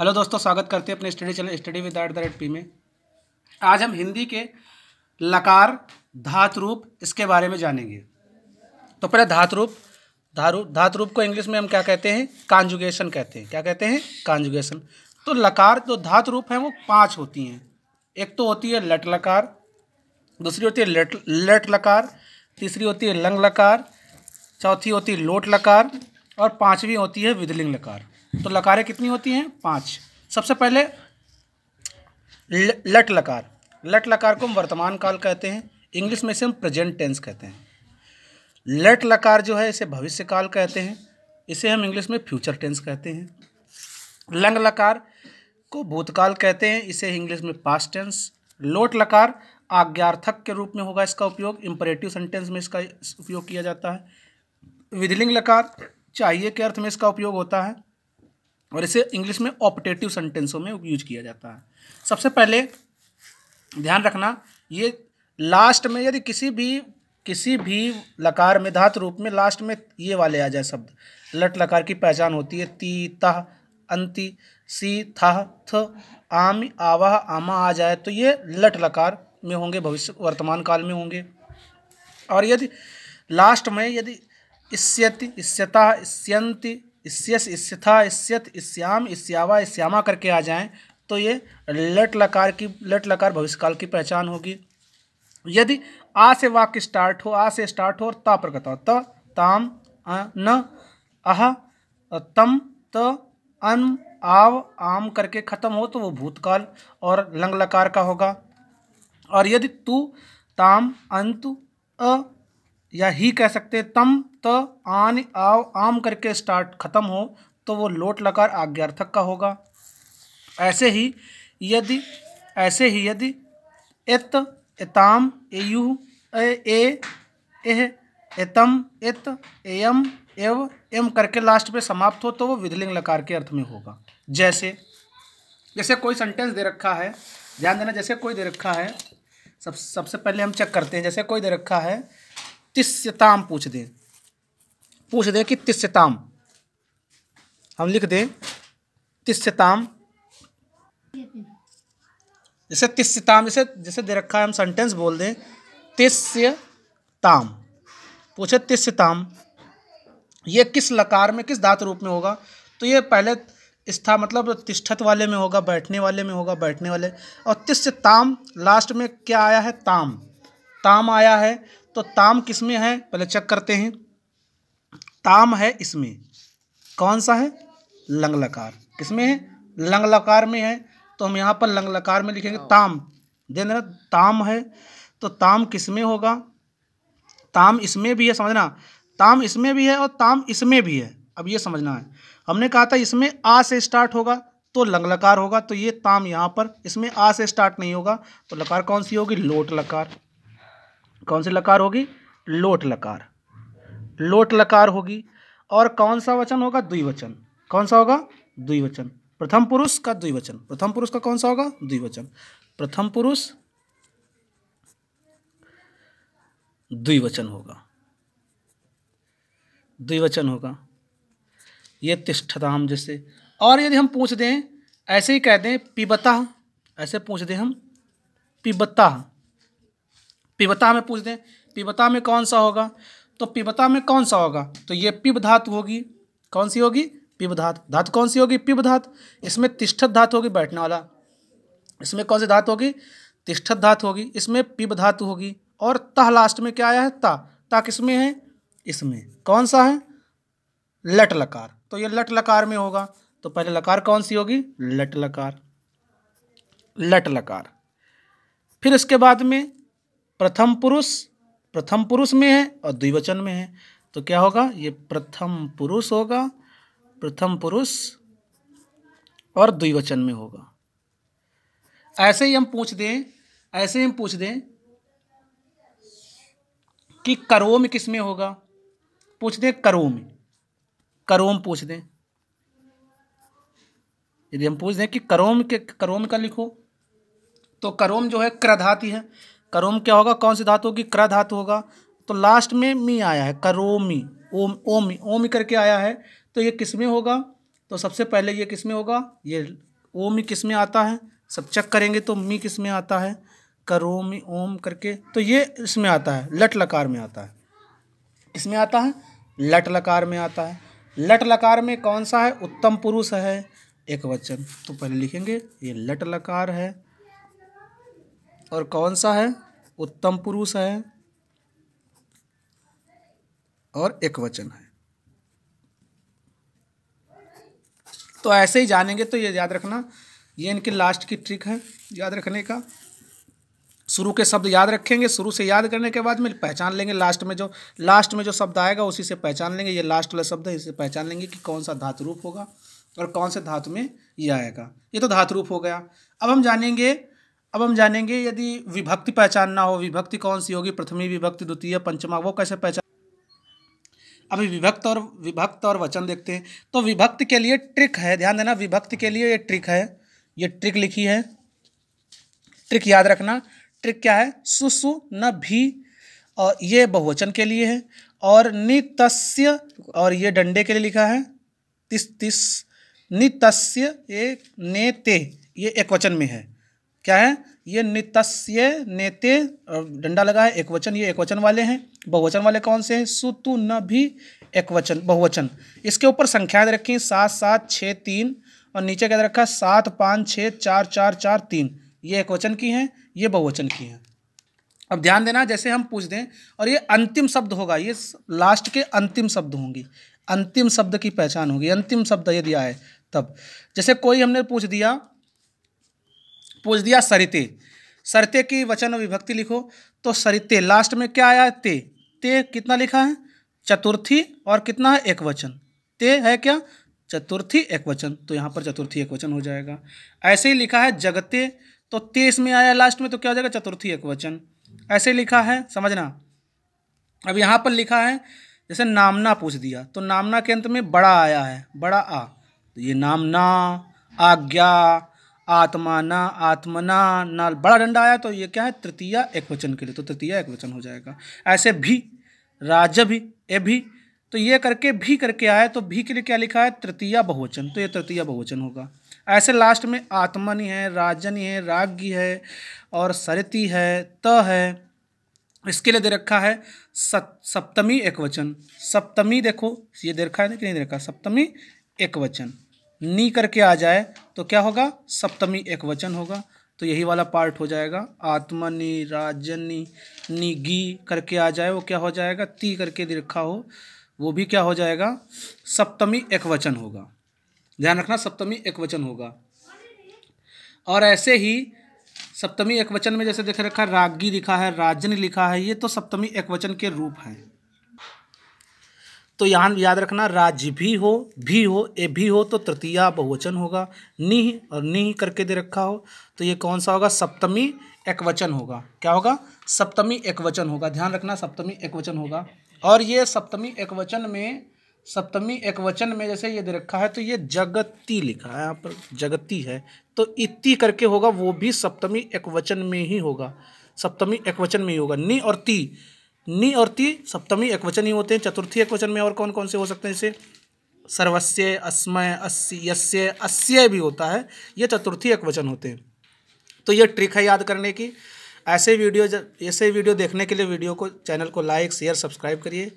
hello दोस्तों स्वागत करते हैं अपने study channel study with at the rate P में आज हम हिंदी के लकार धात रूप इसके बारे में जानेंगे तो पहले धातु रूप धारू धात रूप को इंग्लिश में हम क्या कहते हैं कांजुगेशन कहते हैं क्या कहते हैं कांजुगेशन तो लकार जो तो रूप हैं वो पाँच होती हैं एक तो होती है लट लकार दूसरी होती है लट लट लकार तीसरी होती है लंग लकार चौथी होती है लोट लकार और पाँचवीं होती है विदलिंग लकार तो लकारें कितनी होती हैं पाँच सबसे पहले लट लकार लट लकार को हम वर्तमान काल कहते हैं इंग्लिश में इसे हम प्रेजेंट टेंस कहते हैं लट लकार जो है इसे भविष्य काल कहते हैं इसे हम इंग्लिश में फ्यूचर टेंस कहते हैं लंग लकार को भूतकाल कहते हैं इसे इंग्लिश में पास्ट टेंस लोट लकार आज्ञार्थक के रूप में होगा इसका उपयोग इंपरेटिव सेंटेंस में इसका उपयोग किया जाता है विधिलिंग लकार चाहिए के अर्थ में इसका उपयोग होता है और इसे इंग्लिश में ऑपरेटिव सेंटेंसों में यूज किया जाता है सबसे पहले ध्यान रखना ये लास्ट में यदि किसी भी किसी भी लकार में धातु रूप में लास्ट में ये वाले आ जाए शब्द लट लकार की पहचान होती है ती तह अंति सी था थ आम आवाह आमा आ जाए तो ये लट लकार में होंगे भविष्य वर्तमान काल में होंगे और यदि लास्ट में यदि इस्यति इस्यता इस्यंति इस्यस इस्यथा इस्यत इस्याम इस्यावा इस्यामा करके आ जाएं तो ये लट लकार की लट लकार भविष्यकाल की पहचान होगी यदि आ से वाक्य स्टार्ट हो आ से स्टार्ट हो और ता प्रकट हो त ताम न अह तम त अन आव आम करके ख़त्म हो तो वो भूतकाल और लंग लकार का होगा और यदि तू ताम अंतु अ या ही कह सकते तम त आन आव आम करके स्टार्ट खत्म हो तो वो लोट लकार आज्ञार्थक का होगा ऐसे ही यदि ऐसे ही यदि एत एताम एयु ए एह एतम एत एयम एव एम करके लास्ट पे समाप्त हो तो वो विधलिंग लकार के अर्थ में होगा जैसे जैसे कोई सेंटेंस दे रखा है ध्यान देना जैसे कोई दे रखा है सब सबसे पहले हम चेक करते हैं जैसे कोई दे रखा है तिस्यताम पूछ दें पूछ दें कि तिस्यताम हम लिख दें तिस्यताम जैसे तिस्यताम जैसे जैसे दे रखा है हम सेंटेंस बोल दें तिस्यताम पूछे तिस्यताम ये किस लकार में किस धातु रूप में होगा तो ये पहले स्था मतलब तिष्ठत वाले में होगा बैठने वाले में होगा बैठने वाले और तिस्य ताम लास्ट में क्या आया है ताम ताम आया है तो ताम किसमें है पहले चेक करते हैं ताम है इसमें कौन सा है लंगलकार किसमें है लंगलकार में है तो हम यहाँ पर लंगलाकार में लिखेंगे ताम देन ताम है तो ताम किसमें होगा ताम इसमें भी है समझना ताम इसमें भी है और ताम इसमें भी है अब ये समझना है हमने कहा था इसमें आ से स्टार्ट होगा तो लंगलकार होगा तो ये ताम यहाँ पर इसमें आ से स्टार्ट नहीं होगा तो लकार कौन सी होगी लोट लकार कौन सी लकार होगी लोट लकार लोट लकार होगी और कौन सा वचन होगा द्विवचन कौन सा होगा द्विवचन प्रथम पुरुष का द्विवचन प्रथम पुरुष का कौन सा होगा द्विवचन प्रथम पुरुष द्विवचन होगा द्विवचन होगा ये हम जैसे और यदि हम पूछ दें ऐसे ही कह दें पिबता ऐसे पूछ दें हम पिबता पिबता में पूछ दें पिबता में कौन सा होगा तो पिबता में कौन सा होगा तो ये पिब धातु होगी कौन सी होगी पिब धातु धातु कौन सी होगी पिब धातु इसमें तिष्ठत धातु होगी बैठने वाला इसमें कौन सी धातु होगी तिष्ठत धातु होगी इसमें पिब धातु होगी और तह लास्ट में क्या आया है ता ता किसमें है इसमें कौन सा है लट लकार तो ये लट लकार में होगा तो पहले लकार कौन सी होगी लट लकार लट लकार फिर इसके बाद में प्रथम पुरुष प्रथम पुरुष में है और द्विवचन में है तो क्या होगा ये प्रथम पुरुष होगा प्रथम पुरुष और द्विवचन में होगा ऐसे ही हम पूछ दें ऐसे ही हम पूछ दें कि करोम किस में होगा पूछ दें करोम करोम पूछ दें यदि हम पूछ दें कि करोम के करोम का लिखो तो करोम जो है क्रधाती है करोम क्या होगा कौन सी धातु होगी क्र धातु होगा तो लास्ट में मी आया है करोमी ओम ओमी ओमी करके आया है तो ये किस में होगा तो सबसे पहले ये किस में होगा ये ओमी किस में आता है सब चेक करेंगे तो मी किस में आता है करोमी ओम करके तो ये इसमें आता है लट लकार में आता है इसमें आता है लट लकार में आता है लट लकार में कौन सा है उत्तम पुरुष है एक वचन तो पहले लिखेंगे ये लट लकार है और कौन सा है उत्तम पुरुष है और एक वचन है तो ऐसे ही जानेंगे तो ये याद रखना ये इनकी लास्ट की ट्रिक है याद रखने का शुरू के शब्द याद रखेंगे शुरू से याद करने के बाद में पहचान लेंगे लास्ट में जो लास्ट में जो शब्द आएगा उसी से पहचान लेंगे ये लास्ट वाला शब्द है इसे पहचान लेंगे कि कौन सा धातु रूप होगा और कौन से धातु में ये आएगा ये तो धातु रूप हो गया अब हम जानेंगे अब हम जानेंगे यदि विभक्ति पहचानना हो विभक्ति कौन सी होगी प्रथमी विभक्ति द्वितीय पंचमा वो कैसे पहचान अभी विभक्त और विभक्त और वचन देखते हैं तो विभक्त के लिए ट्रिक है ध्यान देना विभक्त के लिए ये ट्रिक है ये ट्रिक लिखी है ट्रिक याद रखना ट्रिक क्या है सुसु न भी और ये बहुवचन के लिए है और नितस्य और ये डंडे के लिए लिखा है तिस तिस नितस्य ये नेते ये एक वचन में है क्या है ये नितस्य नेते डंडा लगा है एक वचन ये एक वचन वाले हैं बहुवचन वाले कौन से हैं सुतु न भी एक वचन बहुवचन इसके ऊपर संख्या रखी सात सात छः तीन और नीचे क्या रखा है सात पाँच छः चार चार चार तीन ये एक वचन की हैं ये बहुवचन की हैं अब ध्यान देना जैसे हम पूछ दें और ये अंतिम शब्द होगा ये लास्ट के अंतिम शब्द होंगी अंतिम शब्द की पहचान होगी अंतिम शब्द यदि आए तब जैसे कोई हमने पूछ दिया पूछ दिया सरिते सरते की वचन विभक्ति लिखो तो सरिते लास्ट में क्या आया ते ते कितना लिखा है चतुर्थी और कितना है एक वचन ते है क्या चतुर्थी एक वचन तो यहाँ पर चतुर्थी एक वचन हो जाएगा ऐसे ही लिखा है जगते तो ते इसमें आया लास्ट में तो क्या हो जाएगा चतुर्थी एक वचन ऐसे लिखा है समझना अब यहाँ पर लिखा है जैसे नामना पूछ दिया तो नामना के अंत में बड़ा आया है बड़ा आ तो ये नामना आज्ञा आत्मा ना आत्मना न बड़ा डंडा आया तो ये क्या है तृतीय एक वचन के लिए तो तृतीय एक वचन हो जाएगा ऐसे भी राज भी ए भी तो ये करके भी करके आए तो भी के लिए क्या लिखा है तृतीय बहुवचन तो ये तृतीय बहुवचन होगा ऐसे लास्ट में आत्मनि है राजनी है राज्ञी है और सरती है त है इसके लिए दे रखा है सप्तमी एक वचन सप्तमी देखो ये दे रखा है कि नहीं दे रखा सप्तमी एक वचन नी करके आ जाए तो क्या होगा सप्तमी एक वचन होगा तो यही वाला पार्ट हो जाएगा आत्मनि राजनी निगी करके आ जाए वो क्या हो जाएगा ती करके दीर्खा हो वो भी क्या हो जाएगा सप्तमी एक वचन होगा ध्यान रखना सप्तमी एक वचन होगा और ऐसे ही सप्तमी एक वचन में जैसे देख रखा रागी लिखा है राजनी लिखा है ये तो सप्तमी एक वचन के रूप हैं तो यहाँ याद रखना राज्य भी हो भी हो ए भी हो तो तृतीया बहुवचन होगा निह और निह करके दे रखा हो तो ये कौन सा होगा सप्तमी एकवचन होगा क्या होगा सप्तमी एकवचन होगा ध्यान रखना सप्तमी एकवचन होगा और ये सप्तमी एकवचन में सप्तमी एकवचन में जैसे ये दे रखा है तो ये जगती लिखा है यहाँ पर जगती है तो इति करके होगा वो भी सप्तमी एकवचन में ही होगा सप्तमी एकवचन में ही होगा नि और ती नि और ति सप्तमी एक वचन ही होते हैं चतुर्थी एक वचन में और कौन कौन से हो सकते हैं इसे सर्वस्य अस्मय अस्य यस्य अस्य भी होता है ये चतुर्थी एक वचन होते हैं तो ये ट्रिक है याद करने की ऐसे वीडियो ऐसे वीडियो देखने के लिए वीडियो को चैनल को लाइक शेयर सब्सक्राइब करिए